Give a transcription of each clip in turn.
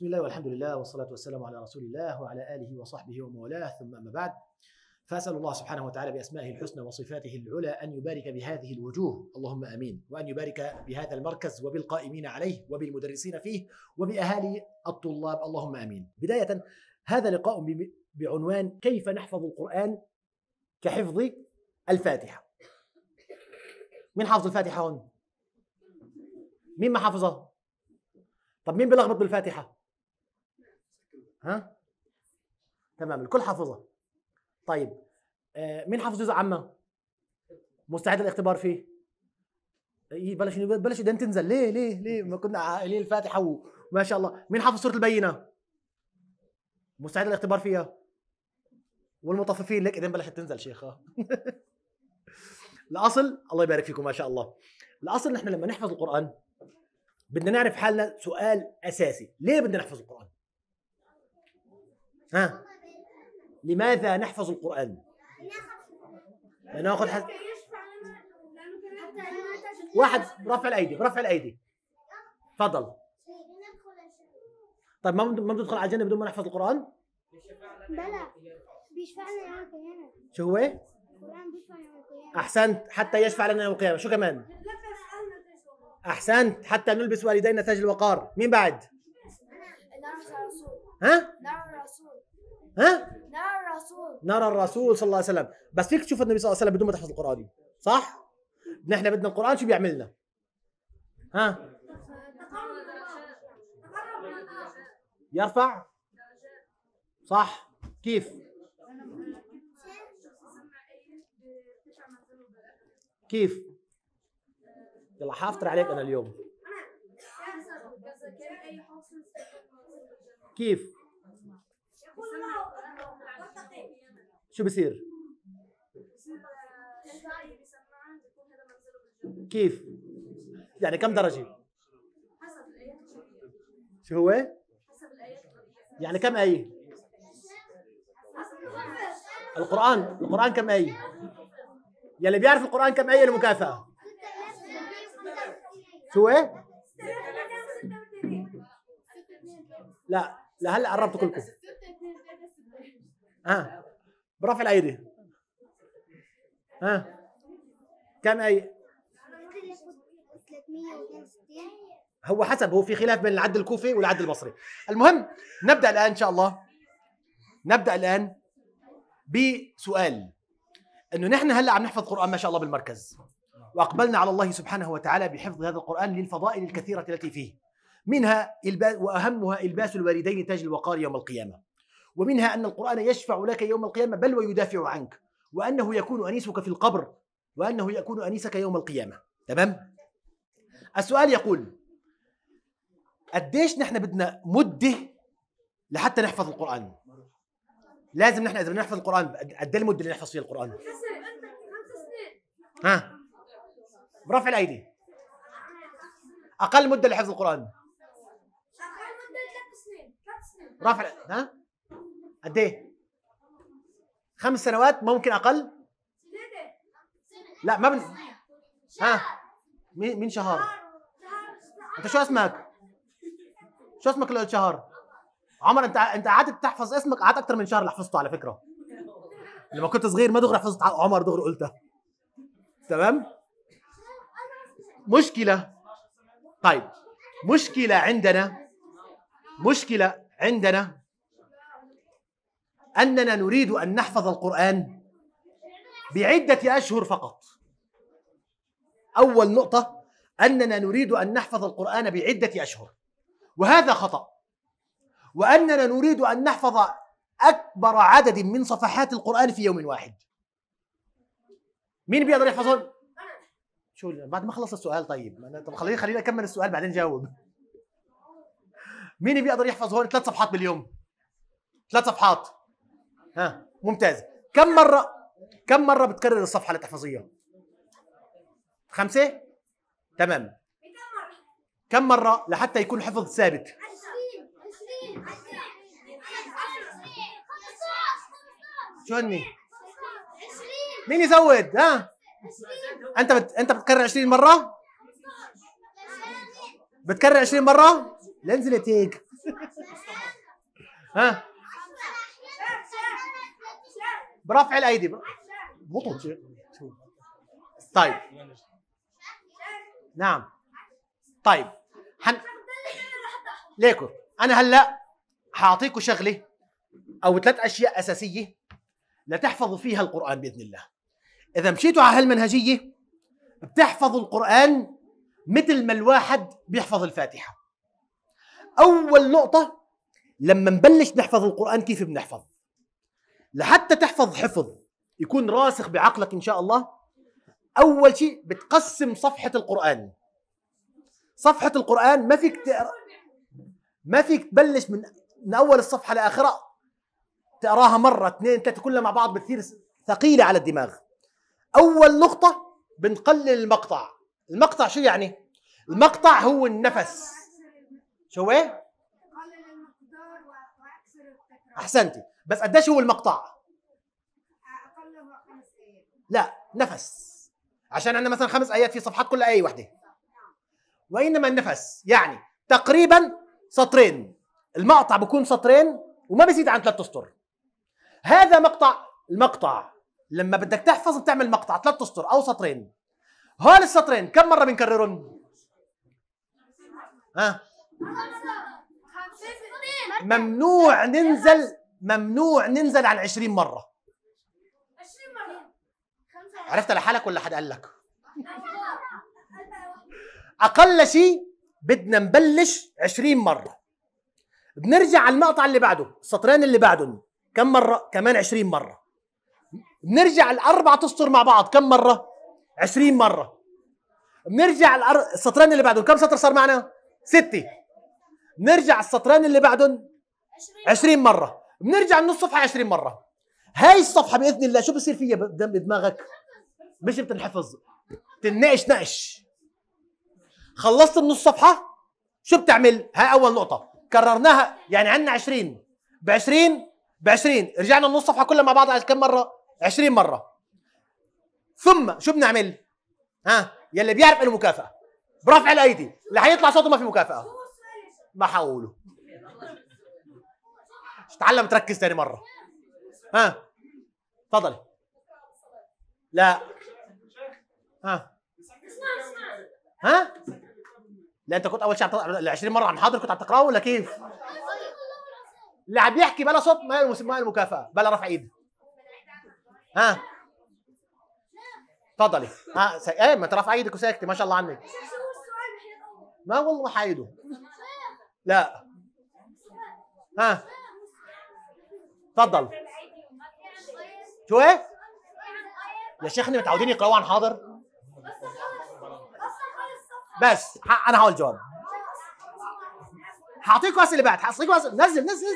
بسم الله والحمد لله والصلاة والسلام على رسول الله وعلى آله وصحبه ومولاه ثم أما بعد فأسأل الله سبحانه وتعالى بأسمائه الحسنى وصفاته العلى أن يبارك بهذه الوجوه اللهم آمين وأن يبارك بهذا المركز وبالقائمين عليه وبالمدرسين فيه وبأهالي الطلاب اللهم آمين بداية هذا لقاء بعنوان كيف نحفظ القرآن كحفظ الفاتحة مين حافظ الفاتحة هون؟ مين ما حافظها؟ طب مين بيلخبط بالفاتحة؟ ها تمام الكل حافظها طيب آه، مين حافظ جزء عامه مستعد للاختبار فيه إيه، بلاش بلاش ده تنزل ليه ليه ليه ما كنا قايلين الفاتحه وما شاء الله مين حافظ سوره البينه مستعد للاختبار فيها والمطففين لك اذن بلاش تنزل شيخه الاصل الله يبارك فيكم ما شاء الله الاصل نحن لما نحفظ القران بدنا نعرف حالنا سؤال اساسي ليه بدنا نحفظ القران ها لماذا نحفظ القرآن لنأخذ حد... واحد رفع الأيدي رفع الأيدي تفضل طيب ما ما ندخل على الجنة بدون ما نحفظ القرآن؟ بلى بيشفع لنا يوم القيامة شو هو أحسنت حتى يشفع لنا يوم القيامة شو كمان؟ أحسنت حتى نلبس والدينا تاج الوقار مين بعد؟ نعم، نعم، نعم. ها؟ ها نرى الرسول نرى الرسول صلى الله عليه وسلم بس فيك تشوف النبي صلى الله عليه وسلم بدون ما تحفظ القران دي صح نحن بدنا القران شو بيعمل لنا ها يرفع صح كيف كيف يلا حافطر عليك انا اليوم كيف شو بصير؟ كيف؟ يعني كم درجة؟ حسب شو هو؟ حسب يعني كم آية؟ القرآن القرآن كم آية؟ يلي بيعرف القرآن كم آية المكافأة؟ شو ايه؟ لا لهلا قربتوا كلكم ها برفع الايدي ها كم اي هو حسب هو في خلاف بين العد الكوفي والعد البصري المهم نبدا الان ان شاء الله نبدا الان بسؤال انه نحن هلا عم نحفظ قران ما شاء الله بالمركز واقبلنا على الله سبحانه وتعالى بحفظ هذا القران للفضائل الكثيره التي فيه منها واهمها الباس الوالدين تاج الوقار يوم القيامه ومنها أن القرآن يشفع لك يوم القيامة بل ويدافع عنك وأنه يكون أنيسك في القبر وأنه يكون أنيسك يوم القيامة تمام؟ السؤال يقول قديش نحن بدنا مدة لحتى نحفظ القرآن؟ لازم نحن إذا بدنا نحفظ القرآن قد إيه المدة اللي نحفظ فيها القرآن؟ ها برفع الأيدي أقل مدة لحفظ القرآن رفع ها قد ايه؟ خمس سنوات ممكن اقل؟ لا ما بن ها مين شهار؟ انت شو اسمك؟ شو اسمك اللي قلت شهر؟ عمر انت انت قعدت تحفظ اسمك قعدت اكتر من شهر اللي حفظته على فكره لما كنت صغير ما دغري حفظت عمر دغري قلتها تمام مشكله طيب مشكله عندنا مشكله عندنا أننا نريد أن نحفظ القرآن بعدة أشهر فقط أول نقطة أننا نريد أن نحفظ القرآن بعدة أشهر وهذا خطأ وأننا نريد أن نحفظ أكبر عدد من صفحات القرآن في يوم واحد مين بيقدر يحفظهم؟ شو بعد ما خلص السؤال طيب طب خليني خليني أكمل السؤال بعدين جاوب مين بيقدر يحفظ هون ثلاث صفحات باليوم؟ ثلاث صفحات ها ممتاز كم مره كم مره بتكرر الصفحه اللي خمسه تمام كم مره لحتى يكون حفظ ثابت هني؟ مين يزود ها انت بت... انت بتكرر 20 مره بتكرر 20 مره لانزل هيك ها برفع الايدي بطل طيب نعم طيب حن... ليكو انا هلا حاعطيكم شغله او ثلاث اشياء اساسيه لتحفظوا فيها القران باذن الله اذا مشيتوا على هالمنهجيه بتحفظوا القران مثل ما الواحد بيحفظ الفاتحه اول نقطه لما نبلش نحفظ القران كيف بنحفظ لحتى تحفظ حفظ يكون راسخ بعقلك ان شاء الله اول شيء بتقسم صفحه القران صفحه القران ما فيك تقرا ما فيك تبلش من من اول الصفحه لاخرها تقراها مره اثنين ثلاثه كلها مع بعض بتصير ثقيله على الدماغ اول نقطه بنقلل المقطع المقطع شو يعني المقطع هو النفس شو ايه احسنتي بس قديش هو المقطع؟ لا نفس عشان عندنا مثلا خمس ايات في صفحات كل ايه واحده نعم. وانما النفس يعني تقريبا سطرين المقطع بيكون سطرين وما بيزيد عن ثلاث اسطر هذا مقطع المقطع لما بدك تحفظ بتعمل مقطع ثلاث اسطر او سطرين هول السطرين كم مره بنكررهم ها ممنوع ننزل ممنوع ننزل عن 20 مره 20 مره عرفت لحالك ولا حد قال لك اقل شيء بدنا نبلش 20 مره بنرجع على المقطع اللي بعده السطرين اللي بعدهم كم مره كمان 20 مره بنرجع الأربعة تسطر مع بعض كم مره 20 مره بنرجع السطرين اللي بعدهم كم سطر صار معنا سته نرجع السطرين اللي بعدهم 20 مرة بنرجع من الصفحه 20 مره هاي الصفحه باذن الله شو بصير فيها بدماغك مش بتنحفظ بتنقش نقش خلصت من الصفحه شو بتعمل هاي اول نقطه كررناها يعني عندنا 20 ب 20 ب 20 رجعنا من الصفحه كلها مع بعض كم مره 20 مره ثم شو بنعمل ها يلي بيعرف له مكافاه برفع الايدي اللي حيطلع صوته ما في مكافاه ما حقوله تعلم تركز تاني مره ها تفضلي لا ها ها لا انت كنت اول شيء عم ال 20 مره عن حاضر كنت عم تقراه ولا كيف؟ اللي عم يحكي بلا صوت ما المكافاه بلا رفع ايد ها تفضلي ها س... ايه ما ترفع ايدك وساكتي ما شاء الله عنك ما والله حايده لا ها اتفضل شو ايه؟ يا شيخنا متعودين يقراوا عن حاضر بس انا هقول جواب هعطيك بس اللي بعد هعطيك بس نزل نزل نزل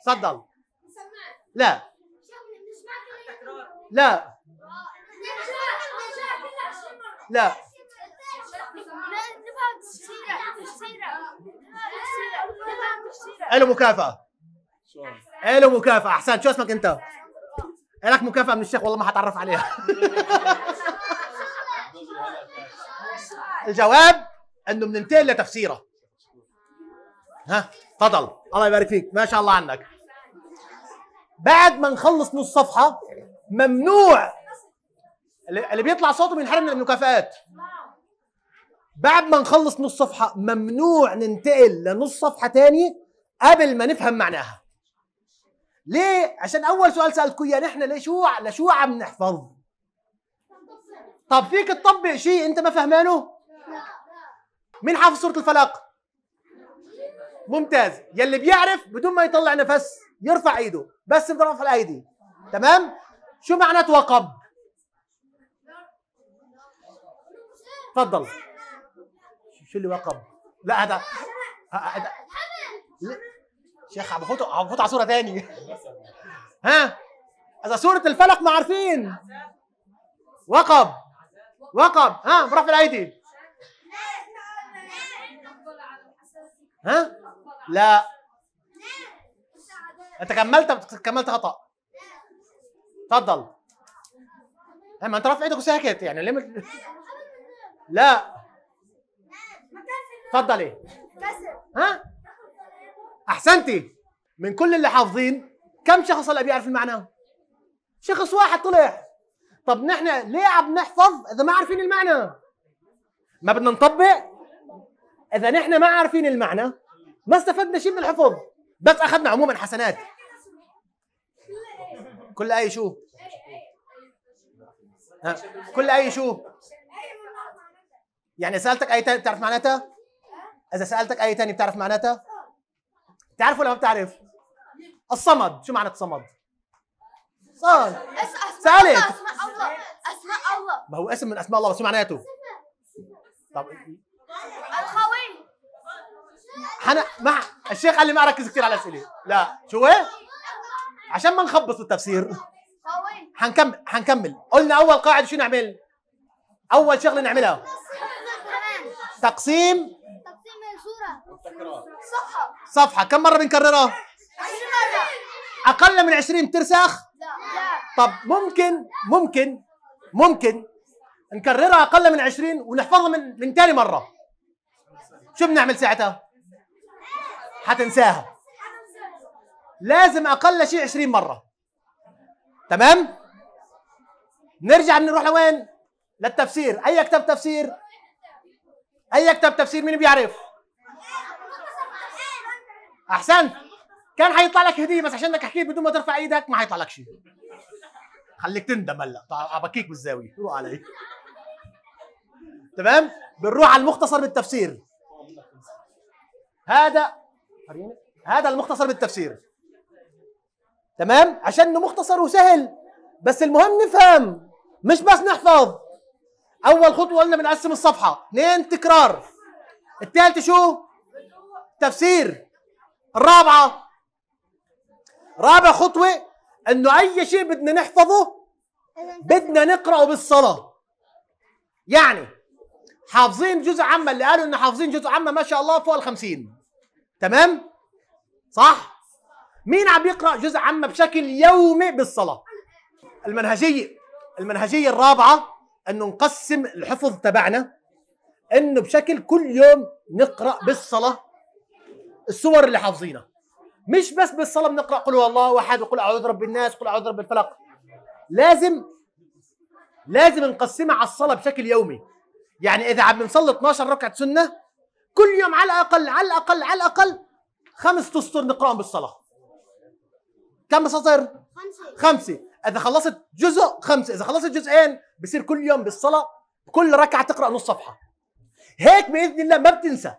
اتفضل لا لا لا لا لا له مكافأة أحسن شو اسمك أنت؟ لك مكافأة من الشيخ والله ما حتعرف عليها الجواب انه بننتقل لتفسيره ها تفضل الله يبارك فيك ما شاء الله عنك بعد ما نخلص نص صفحه ممنوع اللي بيطلع صوته بينحرم من المكافآت بعد ما نخلص نص صفحة ممنوع ننتقل لنص صفحة تاني قبل ما نفهم معناها ليه؟ عشان اول سؤال سألتكم اياه نحن ليه شو لشو عم نحفظ؟ طب فيك تطبق شيء انت ما فهمانه؟ مين حافظ سوره الفلق؟ ممتاز يلي بيعرف بدون ما يطلع نفس يرفع ايده بس بدنا نرفع الايدي تمام؟ شو معنى وقب؟ تفضل شو اللي وقب؟ لا هذا هذا شيخ عم هبفوت على صوره تاني ها اذا صوره الفلق ما عارفين وقب وقب ها برفع الايدي ها لا انت كملت كملت خطا اتفضل إيه، ما انت رافع ايدك وساكت يعني ليه مت... لا اتفضل ايه ها احسنتي من كل اللي حافظين كم شخص هلا بيعرف المعنى شخص واحد طلع طب نحن ليه عم نحفظ اذا ما عارفين المعنى ما بدنا نطبق اذا نحن ما عارفين المعنى ما استفدنا شيء من الحفظ بس اخذنا عموما حسنات كل اي شو ها. كل اي شو يعني سالتك اي تاني بتعرف معناتها اذا سالتك اي تاني بتعرف معناتها تعرفوا ولا ما بتعرف؟ الصمد شو معنى الصمد؟ صمد سالت اسماء الله اسماء الله ما هو اسم من اسماء الله بس شو معناته؟ طب الخوي حنا مع الشيخ قال لي ما اركز كثير على الاسئله لا شو هو؟ عشان ما نخبص التفسير حنكمل حنكمل قلنا اول قاعده شو نعمل؟ اول شغله نعملها تقسيم تقسيم الصوره صفحة صفحة كم مرة بنكررها؟ 20 مرة أقل من 20 بترسخ؟ لا طب ممكن ممكن ممكن نكررها أقل من 20 ونحفظها من من تاني مرة شو بنعمل ساعتها؟ حتنساها لازم أقل شيء 20 مرة تمام؟ نرجع بنروح لوين؟ للتفسير أي كتاب تفسير؟ أي كتاب تفسير مين بيعرف؟ احسنت كان هيطلع لك هديه بس عشانك حكيت بدون ما ترفع ايدك ما هيطلع لك شيء خليك تندم هلا ابكيك بالزاويه روح علي تمام بنروح على المختصر بالتفسير هذا هذا المختصر بالتفسير تمام عشان انه مختصر وسهل بس المهم نفهم مش بس نحفظ اول خطوه قلنا بنقسم الصفحه اثنين تكرار الثالث شو تفسير الرابعه رابع خطوه انه اي شيء بدنا نحفظه بدنا نقراه بالصلاه يعني حافظين جزء عامه اللي قالوا انه حافظين جزء عامه ما شاء الله فوق ال 50 تمام صح مين عم يقرا جزء عامه بشكل يومي بالصلاه المنهجيه المنهجيه الرابعه انه نقسم الحفظ تبعنا انه بشكل كل يوم نقرا بالصلاه السور اللي حافظينها مش بس بالصلاه بنقرا قل هو الله احد وقل اعوذ برب الناس قل اعوذ برب الفلق لازم لازم نقسمها على الصلاه بشكل يومي يعني اذا عم نصلي 12 ركعه سنه كل يوم على الاقل على الاقل على الاقل خمس تسطر نقراهم بالصلاه كم سطر؟ خمسه خمسه اذا خلصت جزء خمسه اذا خلصت جزئين بصير كل يوم بالصلاه كل ركعه تقرا نص صفحه هيك باذن الله ما بتنسى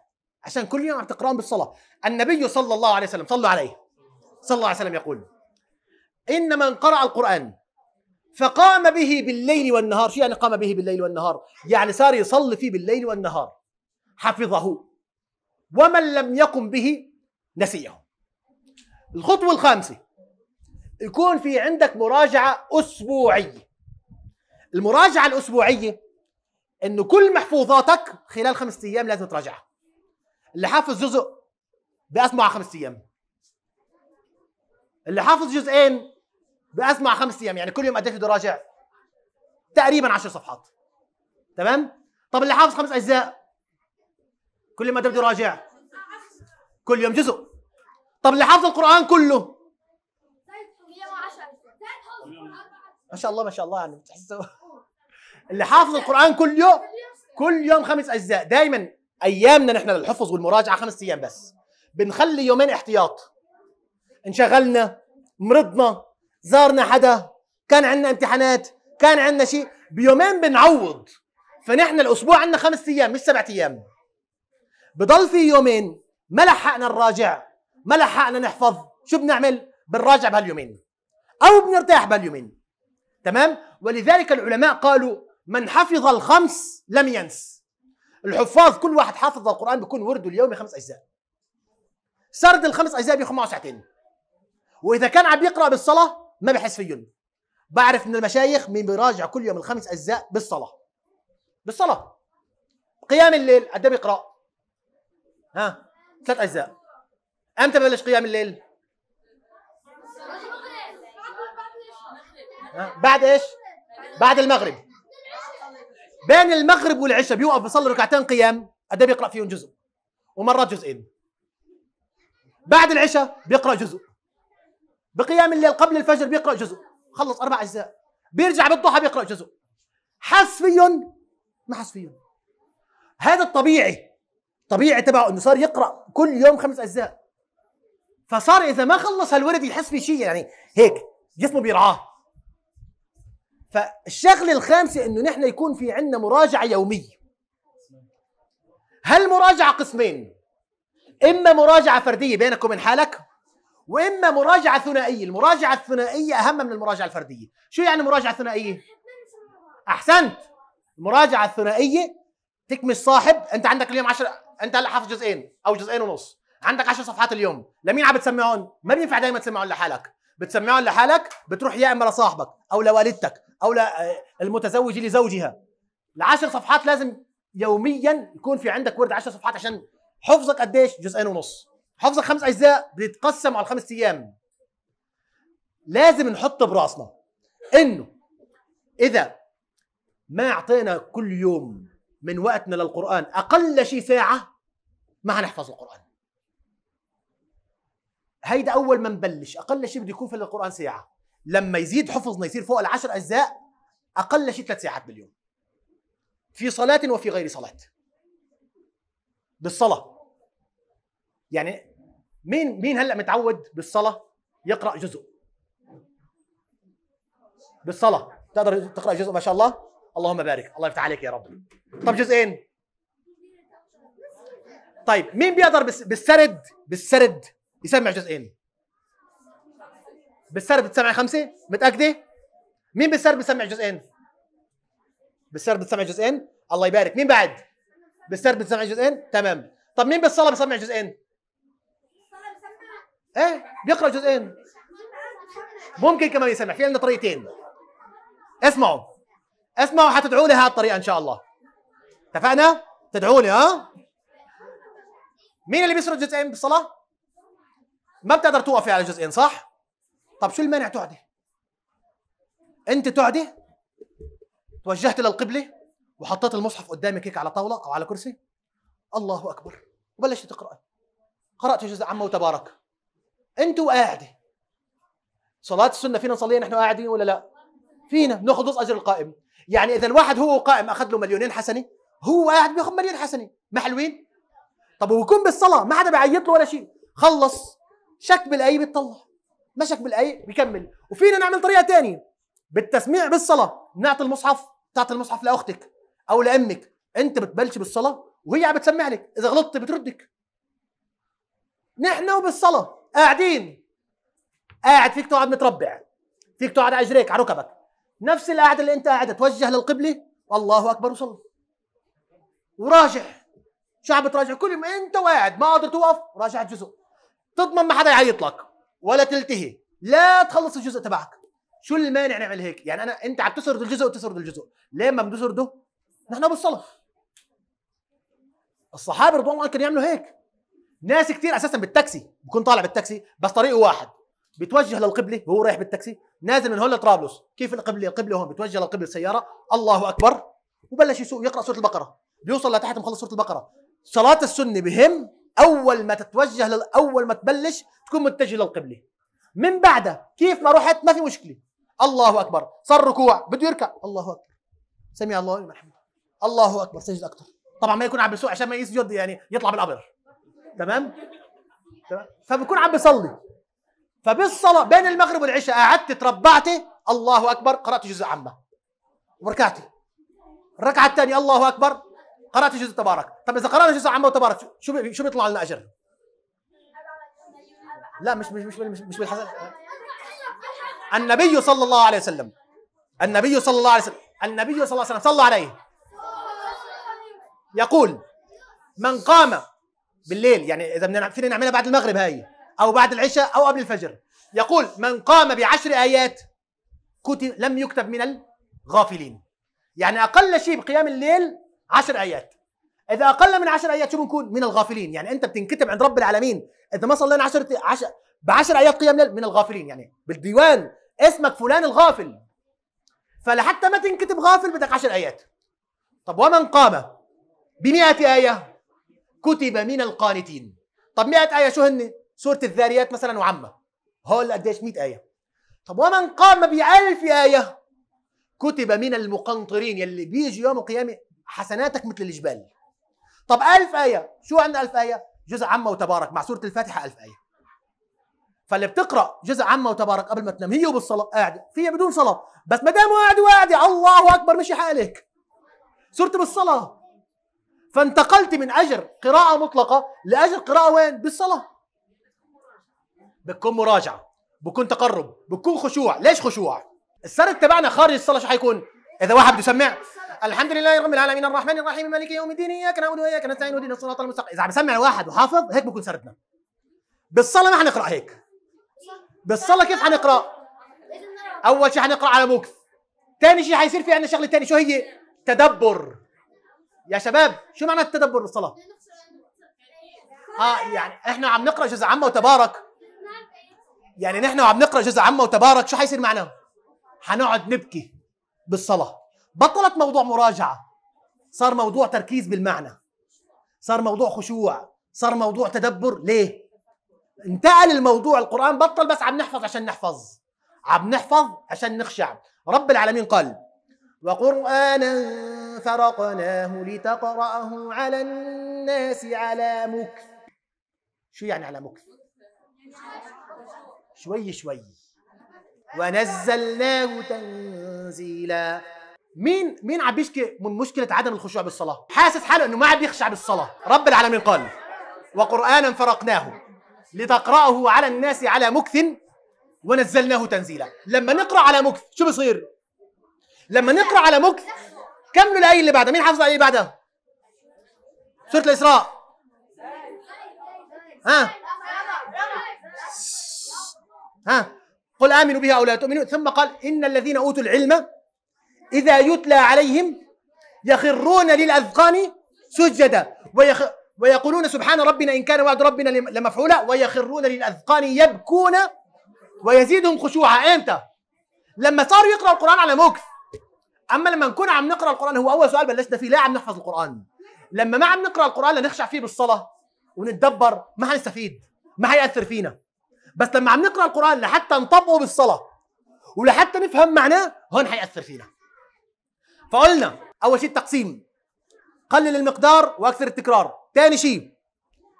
عشان كل يوم عم تقران بالصلاة النبي صلى الله عليه وسلم صلوا عليه صلى الله عليه وسلم يقول إن من قرأ القرآن فقام به بالليل والنهار شو يعني قام به بالليل والنهار يعني صار يصلي فيه بالليل والنهار حفظه ومن لم يقم به نسيه الخطوة الخامسة يكون في عندك مراجعة أسبوعية المراجعة الأسبوعية إنه كل محفوظاتك خلال خمسة أيام لازم تراجعها اللي حافظ جزء بأسمع خمس أيام اللي حافظ جزئين بأسمع خمس أيام يعني كل يوم قد بده راجع تقريبا 10 صفحات تمام طب اللي حافظ خمس أجزاء كل يوم قد بده يراجع كل يوم جزء طب اللي حافظ القرآن كله ما شاء الله ما شاء الله يعني بتحسوا اللي حافظ القرآن كل يوم كل يوم خمس أجزاء دائما ايامنا نحن للحفظ والمراجعه خمس ايام بس بنخلي يومين احتياط انشغلنا مرضنا زارنا حدا كان عندنا امتحانات كان عندنا شيء بيومين بنعوض فنحن الاسبوع عندنا خمس ايام مش سبعة ايام بضل في يومين ما لحقنا نراجع ما لحقنا نحفظ شو بنعمل بنراجع بهاليومين او بنرتاح بهاليومين تمام ولذلك العلماء قالوا من حفظ الخمس لم ينس الحفاظ كل واحد حافظ القران بيكون ورده اليومي خمس اجزاء سرد الخمس اجزاء بياخذ معه ساعتين واذا كان عم يقرا بالصلاه ما بحس فيهم بعرف من المشايخ مين بيراجع كل يوم الخمس اجزاء بالصلاه بالصلاه قيام الليل قد إيه بيقرا ها ثلاث اجزاء امتى ببلش قيام الليل ها؟ بعد ايش بعد المغرب بين المغرب والعشاء بيوقف بيصلي ركعتين قيام قد ايه بيقرا فيهم جزء ومرات جزئين بعد العشاء بيقرا جزء بقيام الليل قبل الفجر بيقرا جزء خلص اربع اجزاء بيرجع بالضحى بيقرا جزء حس فيهم ما حس فيهم هذا الطبيعي طبيعي تبعه انه صار يقرا كل يوم خمس اجزاء فصار اذا ما خلص هالولد يحس في شيء يعني هيك جسمه بيرعاه فالشغله الخامسه انه نحن يكون في عندنا مراجعه يوميه هالمراجعه قسمين اما مراجعه فرديه بينك وبين حالك واما مراجعه ثنائيه المراجعه الثنائيه اهم من المراجعه الفرديه شو يعني مراجعه ثنائيه احسنت المراجعه الثنائيه تكمش صاحب انت عندك اليوم 10 عشر... انت هلا حافظ جزئين او جزئين ونص عندك 10 صفحات اليوم لمين عم بتسمعهم ما بينفع دائما تسمعهم لحالك بتسمعهم لحالك بتروح يا اما لصاحبك او لوالدتك او لا المتزوج لزوجها العشر صفحات لازم يوميا يكون في عندك ورد عشر صفحات عشان حفظك قد ايش جزئين ونص حفظك خمس اجزاء بيتقسم على خمس ايام لازم نحط براسنا انه اذا ما اعطينا كل يوم من وقتنا للقران اقل شيء ساعه ما هنحفظ القران هيدا اول ما نبلش اقل شيء بده يكون في القران ساعه لما يزيد حفظنا يصير فوق العشر اجزاء اقل شيء ثلاث ساعات باليوم في صلاه وفي غير صلاه بالصلاه يعني مين مين هلا متعود بالصلاه يقرا جزء بالصلاه تقدر تقرا جزء ما شاء الله اللهم بارك الله يفتح عليك يا رب طب جزئين طيب مين بيقدر بالسرد بالسرد يسمع جزئين بالسرد بتسمعي خمسه متاكده مين بالسرد بتسمع جزئين بالسرد بتسمع جزئين الله يبارك مين بعد بالسرد بتسمع جزئين تمام طب مين بالصلاه بسمع جزئين ايه بيقرا جزئين ممكن كمان يسمع في عندنا طريقتين اسمعوا اسمعوا حتدعوا لي هذه الطريقه ان شاء الله اتفقنا تدعوا لي ها مين اللي بيسرد جزئين بالصلاه ما بتقدر توقفي على جزئين صح طب شو المانع تعدي انت تعدي توجهت للقبله وحطيت المصحف قدامك هيك على طاوله او على كرسي الله اكبر وبلشت تقرا قرات جزء عما وتبارك انت وقاعده صلاه السنه فينا نصليها نحن قاعدين ولا لا فينا بناخذ نص اجر القائم يعني اذا الواحد هو قائم اخذ له مليونين حسنه هو قاعد بياخذ مليون حسنه ما حلوين طب ويكون بالصلاه ما حدا بيعيط له ولا شيء خلص شك بالاي بتطلع مشك بالاي بيكمل وفينا نعمل طريقه ثانيه بالتسميع بالصلاه نعطي المصحف تعطي المصحف لاختك او لامك انت بتبلش بالصلاه وهي عم بتسمع لك اذا غلطت بتردك نحن وبالصلاه قاعدين قاعد فيك تقعد متربع فيك تقعد على رجليك على ركبك نفس القعده اللي انت قاعدها توجه للقبله والله اكبر وصلي وراجع شو عم بتراجع كل ما انت قاعد ما قادر توقف راجع جزء تضمن ما حدا يعيط لك ولا تلتهي لا تخلص الجزء تبعك شو المانع نعمل هيك يعني انا انت عم تسرد الجزء وتسرد الجزء ليه ما بنسرده نحن بالصلف الصحابه رضوان الله كانوا يعملوا هيك ناس كثير اساسا بالتاكسي بكون طالع بالتاكسي بس طريقه واحد بيتوجه للقبله وهو رايح بالتاكسي نازل من هون لطرابلس كيف القبله القبله هون بيتوجه للقبله السياره الله اكبر وبلش يسوق يقرا سوره البقره بيوصل لتحت مخلص سوره البقره صلاه السنه بهم اول ما تتوجه لل... اول ما تبلش تكون متجه للقبله من بعدها كيف ما رحت ما في مشكله الله اكبر صار ركوع بده يركع الله اكبر سمع الله لمن حمده الله اكبر سجد اكثر طبعا ما يكون عم بيسوق عشان ما يسجد يعني يطلع بالقبر تمام تمام فبكون عم بيصلي فبالصلاه بين المغرب والعشاء قعدت تربعتي الله اكبر قرات جزء عمه وركعتي الركعه الثانيه الله اكبر قرات جزء تبارك طب اذا قرانا جزء عمه وتبارك شو شو بيطلع لنا اجر لا مش مش مش مش, مش بالحسن النبي صلى الله عليه وسلم النبي صلى الله عليه وسلم النبي صلى الله عليه وسلم صلى عليه يقول من قام بالليل يعني اذا بدنا فينا نعملها بعد المغرب هاي او بعد العشاء او قبل الفجر يقول من قام بعشر ايات كتب لم يكتب من الغافلين يعني اقل شيء بقيام الليل 10 ايات اذا اقل من 10 ايات شو بنكون من الغافلين يعني انت بتنكتب عند رب العالمين اذا ما صلينا 10 10 ايات قيام ليل من الغافلين يعني بالديوان اسمك فلان الغافل فلحتى ما تنكتب غافل بدك 10 ايات طب ومن قام ب 100 ايه كتب من القانتين طب 100 ايه شو هن سوره الذاريات مثلا وعمة هول قديش 100 ايه طب ومن قام ب 1000 ايه كتب من المقنطرين يلي بيجي يوم القيامه حسناتك مثل الجبال طب ألف آية شو عندنا ألف آية جزء عما وتبارك مع سورة الفاتحة ألف آية فاللي بتقرا جزء عما وتبارك قبل ما تنام هي وبالصلاه قاعده فيها بدون صلاه بس ما دام قاعدة وقاعده الله اكبر مشي حالك سورة بالصلاه فانتقلت من اجر قراءه مطلقه لاجر قراءه وين بالصلاه بتكون مراجعه بكون تقرب بتكون خشوع ليش خشوع السرد تبعنا خارج الصلاه شو حيكون اذا واحد بده يسمع الحمد لله رب العالمين الرحمن الرحيم مالك يوم الدين اياك نعبد واياك نستعين اهدنا الصراط المستقيم اذا عم يسمع واحد وحافظ هيك بكون سردنا بالصلاه ما حنقرا هيك بالصلاه كيف حنقرا اول شيء حنقرا على مكث ثاني شيء حيصير في عندنا شغله ثانيه شو هي تدبر يا شباب شو معنى التدبر بالصلاه اه يعني احنا عم نقرا جزء عما وتبارك يعني نحن وعم نقرا جزء عما وتبارك شو حيصير معنا؟ حنقعد نبكي بالصلاه بطلت موضوع مراجعه صار موضوع تركيز بالمعنى صار موضوع خشوع صار موضوع تدبر ليه انتقل الموضوع القران بطل بس عم نحفظ عشان نحفظ عم نحفظ عشان نخشع رب العالمين قال وقرانا فرقناه لتقراه على الناس على مكث شو يعني على مكث شوي شوي ونزلناه تنزيلا مين مين عم بيشكي من مشكله عدم الخشوع بالصلاه حاسس حاله انه ما عم بيخشع بالصلاه رب العالمين قال وقرانا فرقناه لتقراه على الناس على مكث ونزلناه تنزيلا لما نقرا على مكث شو بصير لما نقرا على مكث كملوا الايه اللي بعدها مين حافظ الايه اللي بعدها سوره الاسراء ها ها قل آمنوا بها أو لا تؤمنوا ثم قال إن الذين أوتوا العلم إذا يتلى عليهم يخرون للأذقان سجدا ويخ ويقولون سبحان ربنا إن كان وعد ربنا لمفعولا ويخرون للأذقان يبكون ويزيدهم خشوعا أنت لما صاروا يقرأوا القرآن على مكث أما لما نكون عم نقرأ القرآن هو أول سؤال بلشنا فيه لا عم نحفظ القرآن لما ما عم نقرأ القرآن لنخشع فيه بالصلاة ونتدبر ما هنستفيد ما هيأثر فينا بس لما عم نقرا القران لحتى نطبقه بالصلاه ولحتى نفهم معناه هون حيأثر فينا فقلنا اول شيء التقسيم قلل المقدار واكثر التكرار ثاني شيء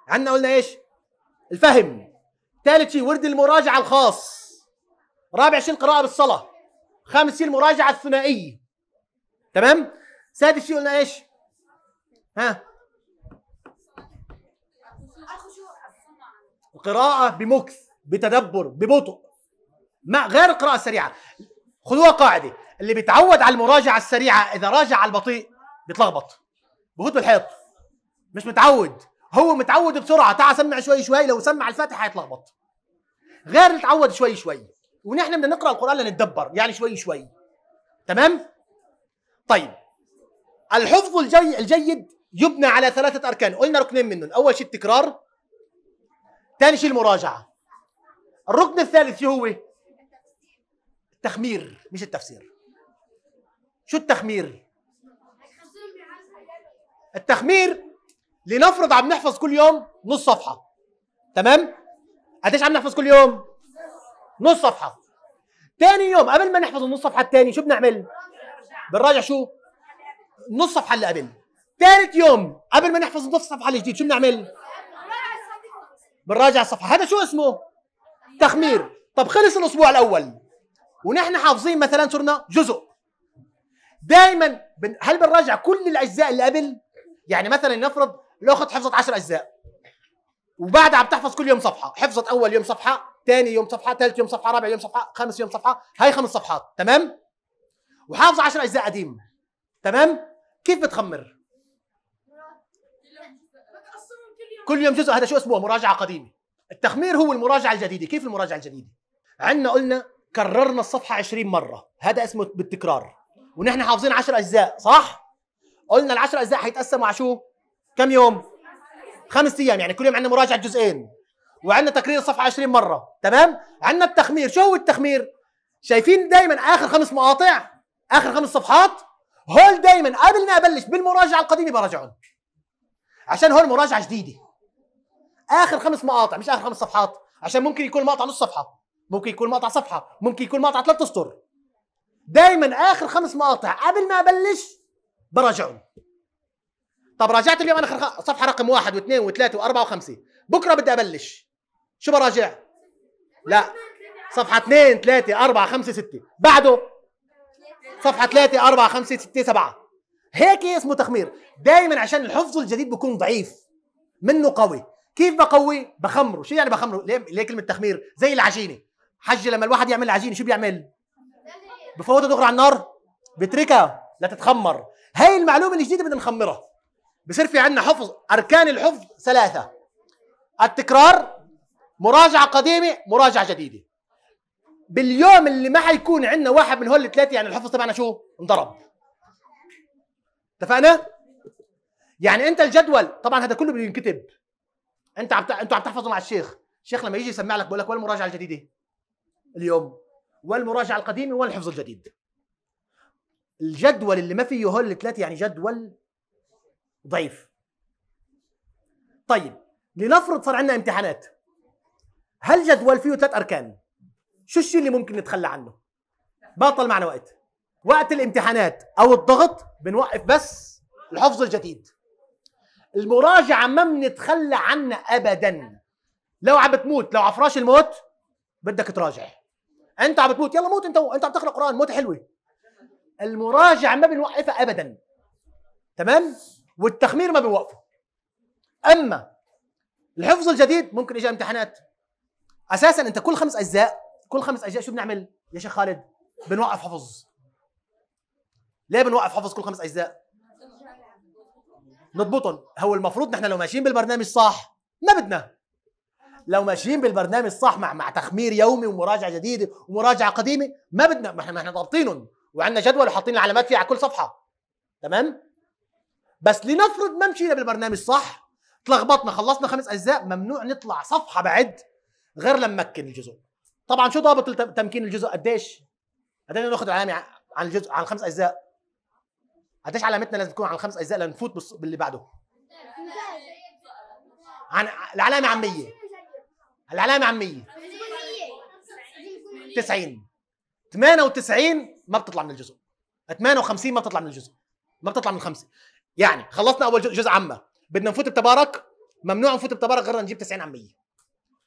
عندنا قلنا ايش الفهم ثالث شيء ورد المراجعه الخاص رابع شيء القراءه بالصلاه خامس شيء المراجعه الثنائيه تمام سادس شيء قلنا ايش ها القراءه بمكث بتدبر ببطء مع غير القراءة السريعة خذوها قاعدة اللي بيتعود على المراجعة السريعة إذا راجع على البطيء بيتلخبط بفوت بالحيط مش متعود هو متعود بسرعة تعال سمع شوي شوي لو سمع الفاتحة هيتلخبط غير اللي تعود شوي شوي ونحن بدنا نقرأ القرآن لنتدبر يعني شوي شوي تمام طيب الحفظ الجي الجيد يبنى على ثلاثة أركان قلنا ركنين منهم أول شيء التكرار ثاني شيء المراجعة الركن الثالث شو هو التخمير مش التفسير شو التخمير التخمير لنفرض عم نحفظ كل يوم نص صفحه تمام قديش عم نحفظ كل يوم نص صفحه تاني يوم قبل ما نحفظ النص صفحه الثانية شو بنعمل بنراجع شو نص صفحه اللي قبل ثالث يوم قبل ما نحفظ نص صفحه الجديد شو بنعمل بنراجع الصفحه هذا شو اسمه تخمير طب خلص الاسبوع الاول ونحن حافظين مثلا صرنا جزء دائما بن... هل بنراجع كل الاجزاء اللي قبل يعني مثلا نفرض الاخت حفظت 10 اجزاء وبعدها عم تحفظ كل يوم صفحه حفظت اول يوم صفحه ثاني يوم صفحه ثالث يوم صفحه رابع يوم صفحه خامس يوم صفحه هاي خمس صفحات تمام وحافظ 10 اجزاء قديم تمام كيف بتخمر كل يوم جزء هذا شو اسمه مراجعه قديمه التخمير هو المراجعه الجديده كيف المراجعه الجديده عندنا قلنا كررنا الصفحه 20 مره هذا اسمه بالتكرار ونحن حافظين 10 اجزاء صح قلنا ال 10 اجزاء حيتقسموا على شو كم يوم خمس ايام يعني كل يوم عندنا مراجعه جزئين وعندنا تكرير الصفحه 20 مره تمام عندنا التخمير شو هو التخمير شايفين دايما اخر خمس مقاطع اخر خمس صفحات هول دايما قبل ما ابلش بالمراجعه القديمه براجعهم عشان هول مراجعه جديده اخر خمس مقاطع مش اخر خمس صفحات عشان ممكن يكون المقطع نص صفحه ممكن يكون مقطع صفحه ممكن يكون مقطع ثلاث اسطر دايما اخر خمس مقاطع قبل ما ابلش براجعهم طب راجعت اليوم انا خ... صفحه رقم واحد واثنين وثلاثه واربعه وخمسه بكره بدي ابلش شو براجع؟ لا صفحه اثنين ثلاثه اربعه خمسه سته بعده صفحه ثلاثه اربعه خمسه سته سبعه هيك اسمه تخمير دائما عشان الحفظ الجديد بيكون ضعيف منه قوي كيف بقوي بخمره، شو يعني بخمره؟ ليه ليه كلمة تخمير؟ زي العجينة. حج لما الواحد يعمل العجينة شو بيعمل؟ بفوتها دغري على النار؟ بتركها لتتخمر. هاي المعلومة الجديدة بدنا نخمرها. بصير في عندنا حفظ أركان الحفظ ثلاثة. التكرار مراجعة قديمة، مراجعة جديدة. باليوم اللي ما حيكون عندنا واحد من هول الثلاثة يعني الحفظ تبعنا شو؟ انضرب. اتفقنا؟ يعني أنت الجدول طبعا هذا كله بده ينكتب انت عم انتوا عم تحفظوا مع الشيخ الشيخ لما يجي يسمع لك بقول لك والمراجعه الجديده اليوم والمراجعه القديمه والحفظ الجديد الجدول اللي ما فيه هول الثلاثه يعني جدول ضعيف طيب لنفرض صار عندنا امتحانات هل جدول فيه ثلاث اركان شو الشيء اللي ممكن نتخلى عنه باطل معنا وقت وقت الامتحانات او الضغط بنوقف بس الحفظ الجديد المراجعه ما بنتخلى عنها ابدا لو عم بتموت لو عفراش الموت بدك تراجع انت عم بتموت يلا موت انت انت عم تقرا قران موت حلوه المراجعه ما بنوقفها ابدا تمام والتخمير ما بنوقفه اما الحفظ الجديد ممكن يجي امتحانات اساسا انت كل خمس اجزاء كل خمس اجزاء شو بنعمل يا شيخ خالد بنوقف حفظ ليه بنوقف حفظ كل خمس اجزاء نضبطهم هو المفروض نحن لو ماشيين بالبرنامج صح ما بدنا لو ماشيين بالبرنامج صح مع مع تخمير يومي ومراجعه جديده ومراجعه قديمه ما بدنا ما احنا ما احنا ضابطينهم وعندنا جدول وحاطين العلامات فيه على كل صفحه تمام بس لنفرض ما مشينا بالبرنامج صح تلخبطنا خلصنا خمس اجزاء ممنوع نطلع صفحه بعد غير لما نمكن الجزء طبعا شو ضابط تمكين الجزء قديش؟ قديش ناخذ العلامه عن الجزء عن الخمس اجزاء قديش علامتنا لازم تكون على الخمس اجزاء لنفوت باللي بعده عن العلامه عاميه العلامه عاميه 90 98 ما بتطلع من الجزء 58 ما بتطلع من الجزء ما بتطلع من الخمسة يعني خلصنا اول جزء عامه بدنا نفوت بتبارك ممنوع نفوت بتبارك غير نجيب 90 عاميه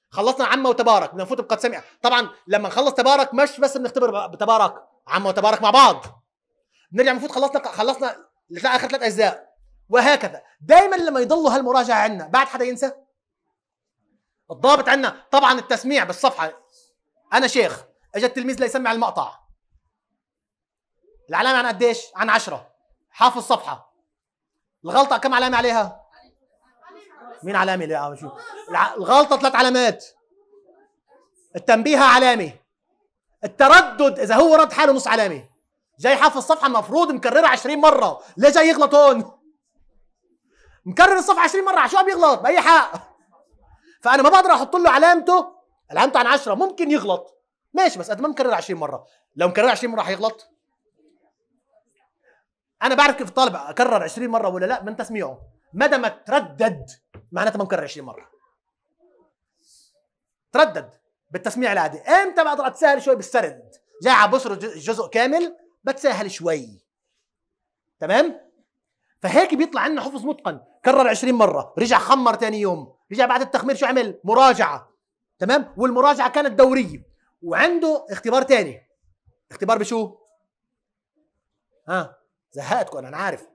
خلصنا عمه وتبارك بدنا نفوت بقد سمع طبعا لما نخلص تبارك مش بس بنختبر بتبارك عمه وتبارك مع بعض نرجع المفروض خلصنا خلصنا اخر ثلاث اجزاء وهكذا دايما لما يضل هالمراجعه عندنا بعد حدا ينسى الضابط عندنا طبعا التسميع بالصفحه انا شيخ اجى التلميذ ليسمع المقطع العلامه عن قديش عن عشرة حافظ الصفحه الغلطه كم علامه عليها مين علامه لا آه، شوف الغلطه ثلاث علامات التنبيه علامه التردد اذا هو رد حاله نص علامه جاي حافظ الصفحة المفروض مكررها 20 مره ليه جاي يغلط هون مكرر الصفحه 20 مره شو عم يغلط؟ باي حق فانا ما بقدر احط له علامته علامته عن 10 ممكن يغلط ماشي بس قد ما مكرر 20 مره لو مكرر 20 مره حيغلط؟ انا بعرف كيف الطالب اكرر 20 مره ولا لا من تسميعه مدى ما تردد معناتها ما مكرر 20 مره تردد بالتسميع العادي امتى بقدر اتساهل شوي بالسرد جاي على بصر جزء كامل بتساهل شوي تمام فهيك بيطلع عندنا حفظ متقن كرر 20 مره رجع خمر ثاني يوم رجع بعد التخمير شو عمل مراجعه تمام والمراجعه كانت دوريه وعنده اختبار ثاني اختبار بشو ها زهقتكم انا, أنا عارف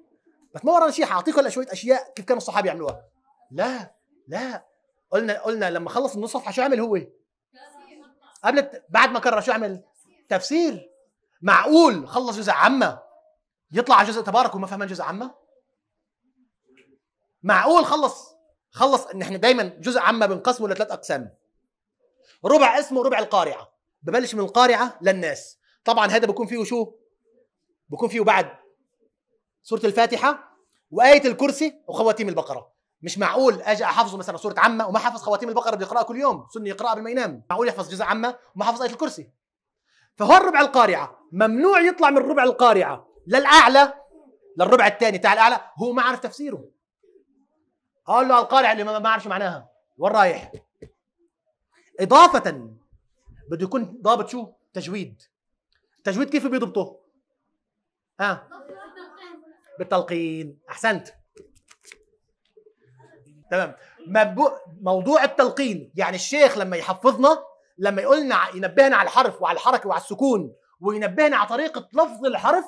بس ما ورانا شيء حاعطيكم هلا شويه اشياء كيف كانوا الصحابه يعملوها لا لا قلنا قلنا لما خلص النص صفحه شو عمل هو قبل بعد ما كرر شو عمل تفسير معقول خلص جزء عامة يطلع على جزء تبارك وما فهمان جزء عامة؟ معقول خلص خلص ان احنا دايما جزء عامة بنقسمه لثلاث اقسام ربع اسمه ربع القارعة ببلش من القارعة للناس طبعا هذا بكون فيه شو؟ بكون فيه بعد سورة الفاتحة وآية الكرسي وخواتيم البقرة مش معقول اجي احفظه مثلا سوره عامه وما حفظ خواتيم البقره بيقراها كل يوم سني يقراها قبل ما ينام معقول يحفظ جزء عامه وما حفظ ايه الكرسي فهون ربع القارعه ممنوع يطلع من ربع القارعه للاعلى للربع الثاني تاع الاعلى هو ما عارف تفسيره قال له القارعه اللي ما عارف معناها وين رايح اضافه بده يكون ضابط شو تجويد التجويد كيف بيضبطه ها آه. بالتلقين احسنت تمام موضوع التلقين يعني الشيخ لما يحفظنا لما يقولنا ينبهنا على الحرف وعلى الحركه وعلى السكون وينبهنا على طريقه لفظ الحرف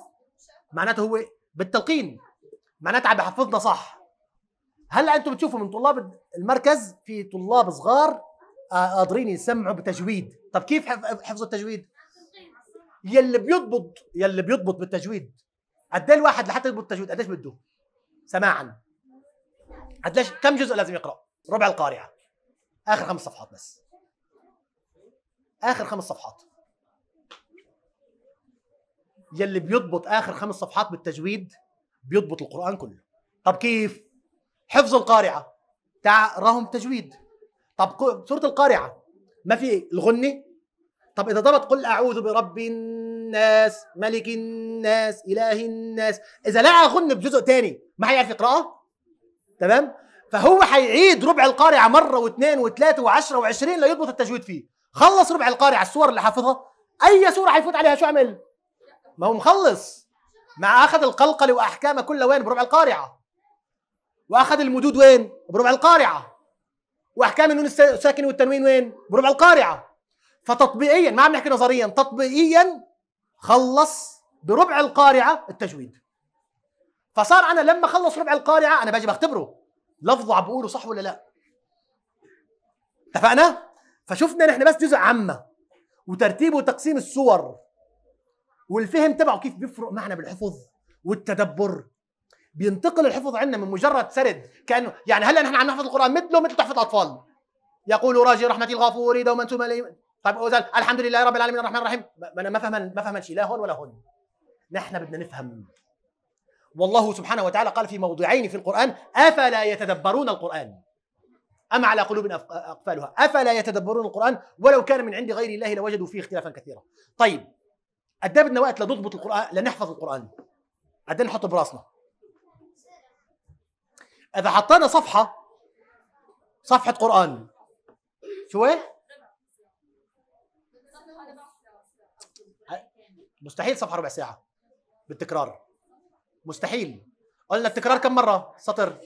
معناته هو بالتلقين معناته عم بحفظنا صح هلا انتم بتشوفوا من طلاب المركز في طلاب صغار آه، قادرين يسمعوا بتجويد طب كيف حفظ التجويد يلي بيضبط يلي بيضبط بالتجويد قد ايه الواحد لحتى يضبط التجويد قديش بده سماعا قد كم جزء لازم يقرا ربع القارعه اخر خمس صفحات بس اخر خمس صفحات يلي بيضبط اخر خمس صفحات بالتجويد بيضبط القران كله طب كيف حفظ القارعه تع رهم تجويد طب سوره القارعه ما في الغني طب اذا ضبط قل اعوذ برب الناس ملك الناس اله الناس اذا لقى غن بجزء تاني ما هيعرف يقراها تمام فهو هيعيد ربع القارعه مره واثنين وثلاثه وعشره وعشرين ليضبط التجويد فيه خلص ربع القاري على الصور اللي حافظها اي سوره حيفوت عليها شو عمل ما هو مخلص مع اخذ القلقله واحكامه كلها وين بربع القارعه واخذ المدود وين بربع القارعه واحكام النون الساكن والتنوين وين بربع القارعه فتطبيقيا ما عم نحكي نظريا تطبيقيا خلص بربع القارعه التجويد فصار انا لما خلص ربع القارعه انا باجي بختبره لفظه عم بقوله صح ولا لا اتفقنا فشفنا نحن بس جزء عامه وترتيبه وتقسيم الصور والفهم تبعه كيف بيفرق معنا بالحفظ والتدبر بينتقل الحفظ عندنا من مجرد سرد كانه يعني هلا نحن عم نحفظ القران مثله مثل تحفظ اطفال يقول راجي رحمتي الغفور دوما ثم طيب أوزل. الحمد لله رب العالمين الرحمن الرحيم ما ما فهم ما فهم شيء لا هون ولا هون نحن بدنا نفهم والله سبحانه وتعالى قال في موضعين في القرآن أفلا يتدبرون القرآن أم على قلوب أقفالها أفلا يتدبرون القرآن ولو كان من عند غير الله لوجدوا فيه اختلافا كثيرا طيب أدبنا وقت لنضبط القرآن لنحفظ القرآن قد نحطه براسنا إذا حطينا صفحة صفحة قرآن شو إيه؟ مستحيل صفحة ربع ساعة بالتكرار مستحيل قلنا التكرار كم مرة؟ سطر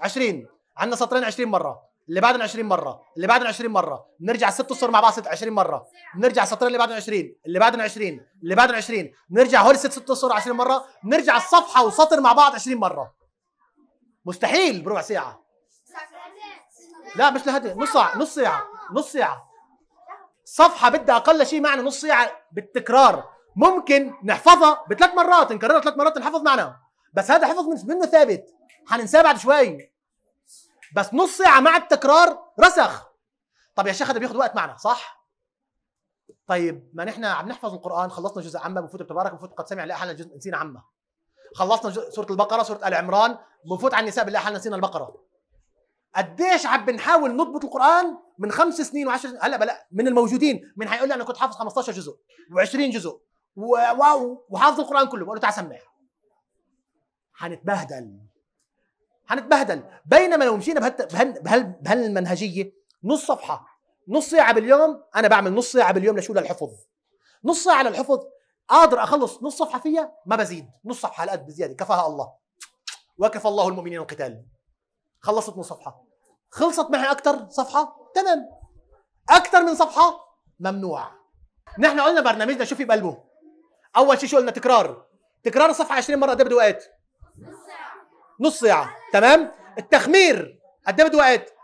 20 عندنا سطرين 20 مرة اللي بعدهم 20 مره اللي بعدهم 20 مره نرجع ست اسطر مع بعض ست 20 مره نرجع السطرين اللي بعدهم 20 اللي بعدهم 20 اللي بعدهم 20 نرجع هول ست ست اسطر 20 مره نرجع الصفحه وسطر مع بعض 20 مره مستحيل بربع ساعه لا مش لهدي نص ساعه نص ساعه نص ساعه صفحه بدها اقل شيء معنى نص ساعه بالتكرار ممكن نحفظها بثلاث مرات نكررها ثلاث مرات نحفظ معنا بس هذا حفظ منه ثابت حننساه بعد شوي بس نص ساعه مع التكرار رسخ طب يا شيخ ده بياخد وقت معنا صح طيب ما نحن عم نحفظ القران خلصنا جزء عمه بفوت تبارك بفوت قد سمع لاحنا جزء نسينا عمه خلصنا سوره البقره سوره ال عمران بنفوت على النساء بالاحنا نسينا البقره قديش عم بنحاول نضبط القران من خمس سنين و10 سنين هلا بلا من الموجودين من حيقول لي انا كنت حافظ 15 جزء و20 جزء وواو وحافظ القران كله بقول له تعال سمع هنتبهدل هنتبهدل بينما لو مشينا بهالمنهجيه نص صفحه نص ساعه باليوم انا بعمل نص ساعه باليوم لشو للحفظ نص ساعه للحفظ قادر اخلص نص صفحه فيها ما بزيد نص صفحه هالقد بزياده كفاها الله وكفى الله المؤمنين القتال خلصت نص صفحه خلصت معي اكثر صفحه تمام اكثر من صفحه ممنوع نحن قلنا برنامجنا شو في بقلبه اول شيء شو قلنا تكرار تكرار الصفحه 20 مره ده بده وقت نص ساعه تمام التخمير قد ايه وقت ساعة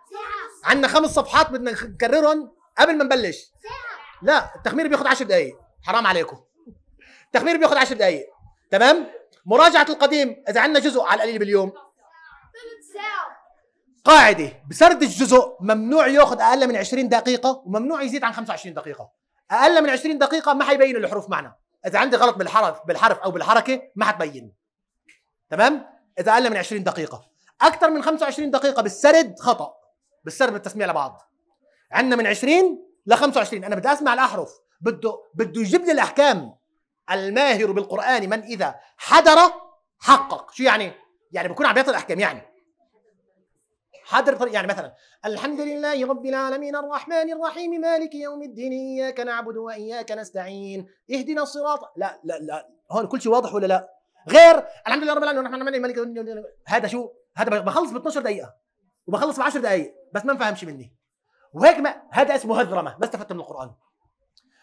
عندنا خمس صفحات بدنا نكررهم قبل ما نبلش ساعة لا التخمير بياخد 10 دقائق حرام عليكم التخمير بياخد 10 دقائق تمام مراجعه القديم اذا عندنا جزء على القليل باليوم قاعده بسرد الجزء ممنوع ياخذ اقل من 20 دقيقه وممنوع يزيد عن 25 دقيقه اقل من 20 دقيقه ما حيبين الحروف معنا اذا عندي غلط بالحرف بالحرف او بالحركه ما حتبين تمام اذا اقل من 20 دقيقه اكثر من 25 دقيقه بالسرد خطا بالسرد بالتسميع لبعض عندنا من 20 ل 25 انا بدي اسمع الاحرف بده بده يجيب لي الاحكام الماهر بالقران من اذا حدر حقق شو يعني يعني بكون عم بيعطي الاحكام يعني حاضر يعني مثلا الحمد لله رب العالمين الرحمن الرحيم مالك يوم الدين اياك نعبد واياك نستعين اهدنا الصراط لا لا لا هون كل شيء واضح ولا لا غير الحمد لله رب العالمين ونحن الرحيم مالك هذا شو هذا بخلص ب 12 دقيقه وبخلص ب 10 دقائق بس ما فهمش مني وهيك ما هذا اسمه هذرمه ما استفدت من القران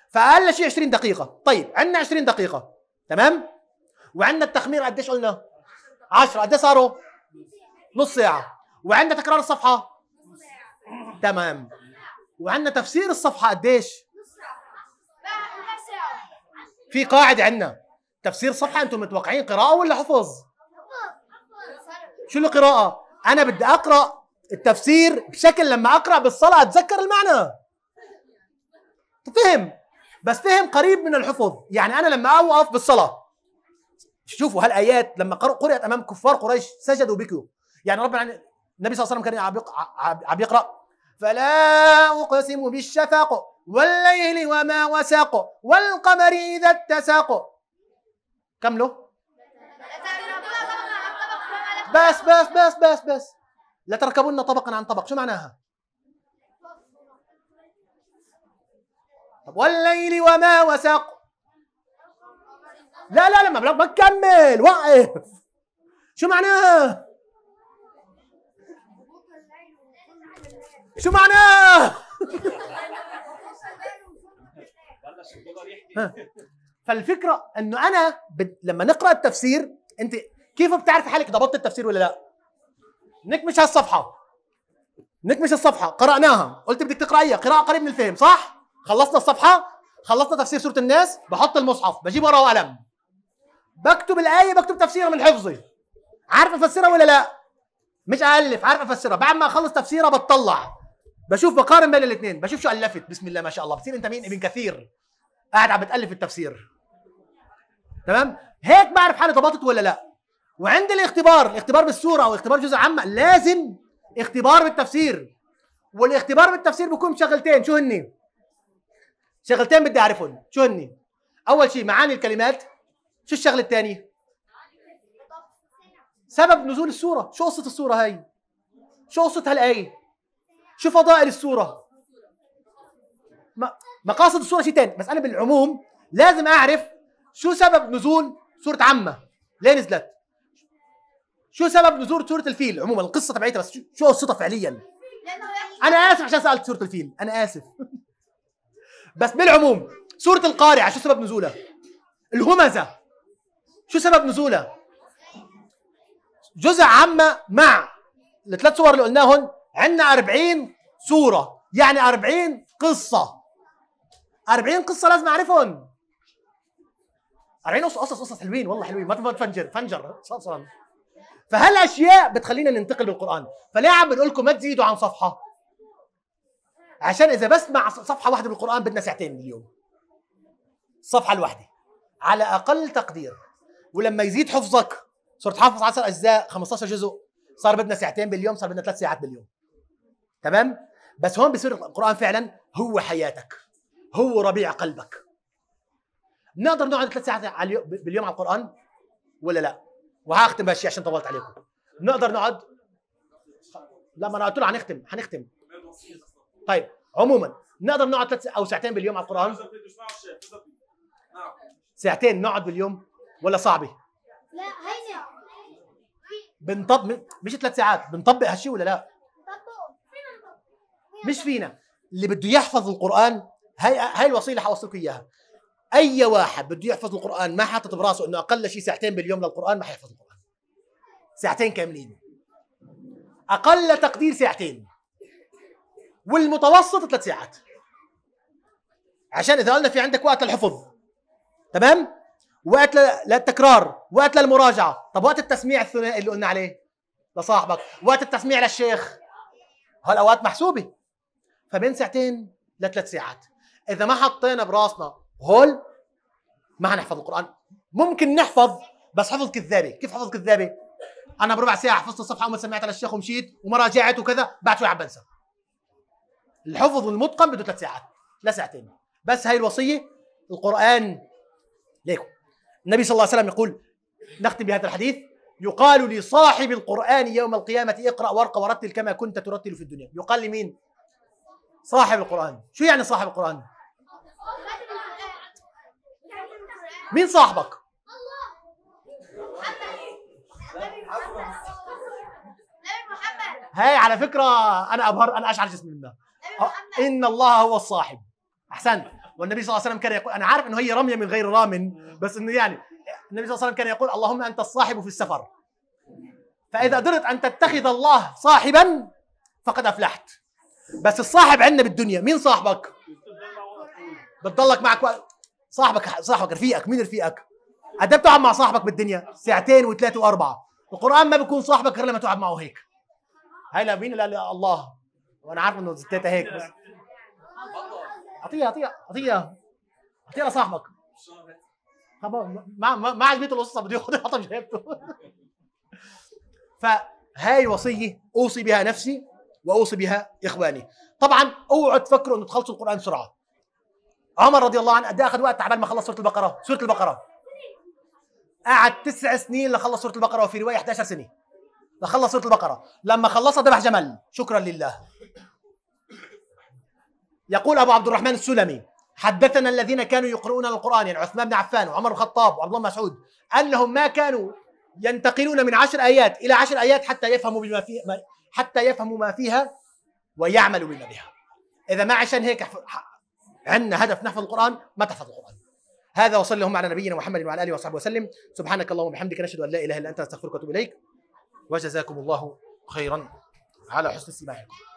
فاقل شيء 20 دقيقه طيب عندنا 20 دقيقه تمام وعندنا التخمير قديش قلنا 10 قد إيه صاروا نص ساعه وعندنا تكرار الصفحه تمام وعندنا تفسير الصفحه قديش في قاعده عندنا تفسير صفحه انتم متوقعين قراءه ولا حفظ شو القراءه انا بدي اقرا التفسير بشكل لما اقرا بالصلاه اتذكر المعنى فهم بس فهم قريب من الحفظ يعني انا لما اوقف بالصلاه شوفوا هالايات لما قرات امام كفار قريش سجدوا بكوا يعني ربنا يعني النبي صلى الله عليه وسلم كان عم يقرا فلا اقسم بالشفق والليل وما وساق والقمر اذا اتسق كملوا بس بس بس بس بس بس لتركبن طبقا عن طبق شو معناها؟ طب والليل وما وسق لا لا لا ما بكمل وقف شو معناها؟ شو معناها؟ بلش يحكي فالفكره انه انا ب... لما نقرا التفسير انت كيف بتعرف حالك ضبطت التفسير ولا لا؟ نكمش هالصفحه نكمش الصفحه قراناها قلت بدك تقرايها قراءه قريب من الفهم صح؟ خلصنا الصفحه خلصنا تفسير سوره الناس بحط المصحف بجيب ورقه وقلم بكتب الايه بكتب تفسيرها من حفظي عارف افسرها ولا لا؟ مش الف عارف افسرها بعد ما اخلص تفسيرها بتطلع بشوف بقارن بين الاثنين بشوف شو الفت بسم الله ما شاء الله بتصير انت مين ابن كثير قاعد عم بتالف التفسير تمام هيك بعرف حالي ضبطت ولا لا وعند الاختبار الاختبار بالسوره او اختبار جزء عامه لازم اختبار بالتفسير والاختبار بالتفسير بيكون شغلتين شو هني شغلتين بدي اعرفهم شو هني اول شيء معاني الكلمات شو الشغله الثانيه سبب نزول السوره شو قصه السوره هاي شو قصه هالايه شو فضائل السوره ما مقاصد السوره شيء ثاني بس انا بالعموم لازم اعرف شو سبب نزول سوره عمة ليه نزلت شو سبب نزول سوره الفيل عموما القصه تبعيتها بس شو قصتها فعليا انا اسف عشان سالت سوره الفيل انا اسف بس بالعموم سوره القارعه شو سبب نزولها الهمزه شو سبب نزولها جزء عمة مع الثلاث صور اللي قلناهن عندنا 40 سوره يعني 40 قصه 40 قصه لازم اعرفهم 40 قصص قصص حلوين والله حلوين ما تفنجر فنجر صلصال فهالاشياء بتخلينا ننتقل بالقران فليه عم بنقول لكم ما تزيدوا عن صفحه عشان اذا بسمع صفحه واحده بالقران بدنا ساعتين اليوم الصفحه الواحده على اقل تقدير ولما يزيد حفظك صرت حافظ 10 اجزاء 15 جزء صار بدنا ساعتين باليوم صار بدنا ثلاث ساعات باليوم تمام بس هون بصير القران فعلا هو حياتك هو ربيع قلبك نقدر نقعد ثلاث ساعات باليوم على القران ولا لا وهختم بهالشيء عشان طولت عليكم نقدر نقعد لا ما انا قلت له هنختم هنختم طيب عموما نقدر نقعد ثلاث او ساعتين باليوم على القران ساعتين نقعد باليوم ولا صعبه لا هي بنطبق مش ثلاث ساعات بنطبق هالشيء ولا لا مش فينا اللي بده يحفظ القران هاي هاي الوصيه اللي حوصلكم اياها اي واحد بده يحفظ القران ما حاطط براسه انه اقل شيء ساعتين باليوم للقران ما حيحفظ القران ساعتين كاملين اقل تقدير ساعتين والمتوسط ثلاث ساعات عشان اذا قلنا في عندك وقت للحفظ تمام وقت للتكرار وقت للمراجعه طب وقت التسميع الثنائي اللي قلنا عليه لصاحبك وقت التسميع للشيخ هالاوقات محسوبه فبين ساعتين لثلاث ساعات اذا ما حطينا براسنا هول ما هنحفظ القران ممكن نحفظ بس حفظ كذابه كيف حفظ كذابه انا بربع ساعه حفظت صفحه وما سمعت على الشيخ ومشيت وما راجعت وكذا بعد شوي عم بنسى الحفظ المتقن بده ثلاث ساعات لا ساعتين بس هاي الوصيه القران ليكم النبي صلى الله عليه وسلم يقول نختم بهذا الحديث يقال لصاحب القرآن يوم القيامة اقرأ وارقى ورتل كما كنت ترتل في الدنيا يقال لمين؟ صاحب القرآن شو يعني صاحب القرآن مين صاحبك هاي على فكرة أنا أبهر أنا أشعر جسمي منها أه، إن الله هو الصاحب أحسنت والنبي صلى الله عليه وسلم كان يقول أنا عارف إنه هي رمية من غير رام بس إنه يعني النبي صلى الله عليه وسلم كان يقول اللهم أنت الصاحب في السفر فإذا قدرت أن تتخذ الله صاحبا فقد أفلحت بس الصاحب عندنا بالدنيا مين صاحبك بتضلك معك وقت صاحبك صاحبك رفيقك مين رفيقك قد إيه بتقعد مع صاحبك بالدنيا ساعتين وثلاثه واربعه القران ما بيكون صاحبك غير لما تقعد معه هيك هلا مين لا الله وانا عارف انه الثلاثه هيك بس اعطيها اعطيها اعطيها اعطيها لصاحبك ما ما عجبته القصه بده ياخذ يحطها بجيبته فهاي وصيه اوصي بها نفسي واوصي بها اخواني طبعا اوعوا تفكروا انه تخلصوا القران بسرعه عمر رضي الله عنه قد اخذ وقت على ما خلص سوره البقره سوره البقره قعد تسع سنين لخلص سوره البقره وفي روايه 11 سنه لخلص سوره البقره لما خلصها ذبح جمل شكرا لله يقول ابو عبد الرحمن السلمي حدثنا الذين كانوا يقرؤون القران يعني عثمان بن عفان وعمر بن الخطاب وعبد الله بن مسعود انهم ما كانوا ينتقلون من عشر ايات الى عشر ايات حتى يفهموا بما فيه حتى يفهموا ما فيها ويعملوا بما بها إذا ما عشان هيك عندنا هدف نحفظ القرآن ما تحفظ القرآن هذا وصلى اللهم على نبينا محمد وعلى آله وصحبه وسلم سبحانك اللهم وبحمدك نشهد أن لا إله إلا أنت نستغفرك ونتوب إليك وجزاكم الله خيرا على حسن استماعكم